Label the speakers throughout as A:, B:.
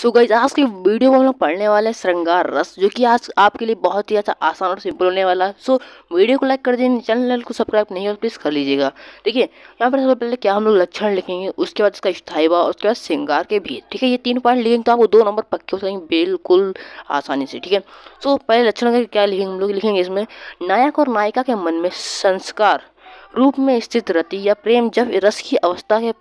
A: सो so गई आज की वीडियो में हम लोग पढ़ने वाले हैं श्रृंगार रस जो कि आज आपके लिए बहुत ही अच्छा आसान और सिंपल होने वाला है सो so, वीडियो को लाइक कर दें चैनल को सब्सक्राइब नहीं हो प्लीज़ कर लीजिएगा ठीक है यहाँ पर सबसे पहले क्या हम लोग लक्षण लिखेंगे उसके बाद इसका स्थायी भाव उसके बाद श्रृंगार के भी ठीक है ये तीन पॉइंट लिखेंगे तो आपको दो नंबर पक्के हो जाएंगे बिल्कुल आसानी से ठीक है सो पहले लक्षण का क्या लिखेंगे हम लोग लिखेंगे इसमें नायक और नायिका के मन में संस्कार रूप में स्थित रति या प्रेम जब रस की अवस्था के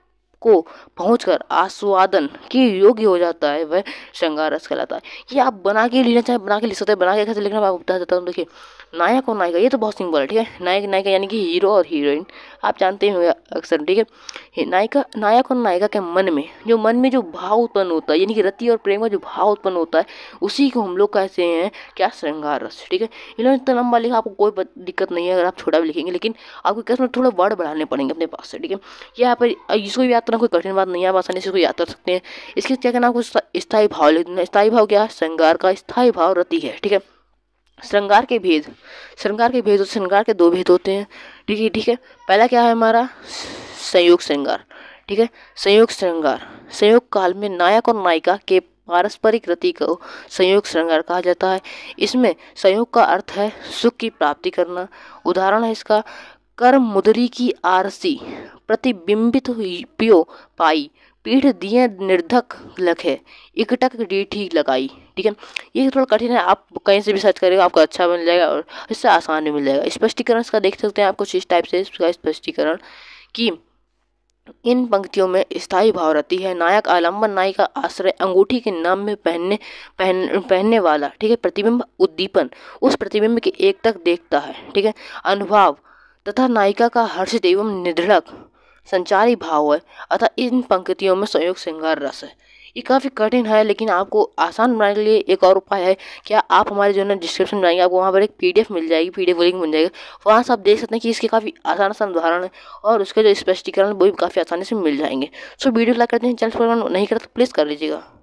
A: को पहुंचकर आस्वादन के योग्य हो जाता है वह श्रृंगार रस कहलाता है ये आप बना के लेना चाहे बना के लिख सकते हैं बना के कैसे लिखना मैं आपको बता देता हूँ देखिए नायक और नायिका ये तो बहुत सिंपल है ठीक है नायक नायिका यानी कि हीरो और हीरोइन आप जानते होंगे अक्सर ठीक है नायिका नायक और नायिका के मन में जो मन में जो भाव उत्पन्न होता है यानी कि रति और प्रेम का जो भाव उत्पन्न होता है उसी को हम लोग कहते हैं क्या श्रृंगार रस ठीक है इन्होंने इतना लंबा लिखा आपको कोई दिक्कत नहीं है अगर आप छोटा भी लिखेंगे लेकिन आपको कैसे थोड़ा वर्ड बढ़ाने पड़ेंगे अपने पास से ठीक है यहाँ पर इसको भी याद करना कोई कठिन बात नहीं है आप आसानी से याद कर सकते हैं इसके क्या कहना आपको स्थायी भाव लिख देना स्थायी भाव क्या श्रृंगार का स्थायी भाव रति है ठीक है श्रृंगार के भेद श्रृंगार के भेद श्रृंगार के दो भेद होते हैं ठीक है ठीक है पहला क्या है हमारा संयोग श्रृंगार ठीक है संयोग श्रृंगार संयोग काल में नायक और नायिका के पारस्परिक रति को संयोग श्रृंगार कहा जाता है इसमें संयोग का अर्थ है सुख की प्राप्ति करना उदाहरण है इसका कर्म मुदरी की आरसी प्रतिबिंबित हुई पियो पाई पीठ दिए निर्धक लखे इकटक डीठी लगाई ठीक है ये थोड़ा कठिन है आप कहीं से भी सर्च करेंगे आपको अच्छा मिल जाएगा और इससे आसान भी मिल जाएगा स्पष्टीकरण इसका देख सकते हैं आप कुछ इस टाइप से इसका स्पष्टीकरण कि इन पंक्तियों में स्थायी भाव रहती है नायक आलम्बन नायिका आश्रय अंगूठी के नाम में पहनने पहन पहनने वाला ठीक है प्रतिबिंब उद्दीपन उस प्रतिबिंब के एक तक देखता है ठीक है अनुभाव तथा नायिका का हर्षित एवं निधड़क संचारी भाव है अतः इन पंक्तियों में संयोग श्रृंगार रस है ये काफ़ी कठिन है लेकिन आपको आसान बनाने के लिए एक और उपाय है क्या आप हमारे जो है ना डिस्क्रिप्शन में आपको वहाँ पर एक पीडीएफ मिल जाएगी पीडीएफ लिंक मिल जाएगा वहाँ से आप देख सकते हैं कि इसके काफ़ी आसान आसान उदाहरण है और उसके जो स्पष्टीकरण वो भी काफ़ी आसानी से मिल जाएंगे सो वीडियो लाइक करते हैं चैनल पर नहीं करते तो प्लीज़ कर लीजिएगा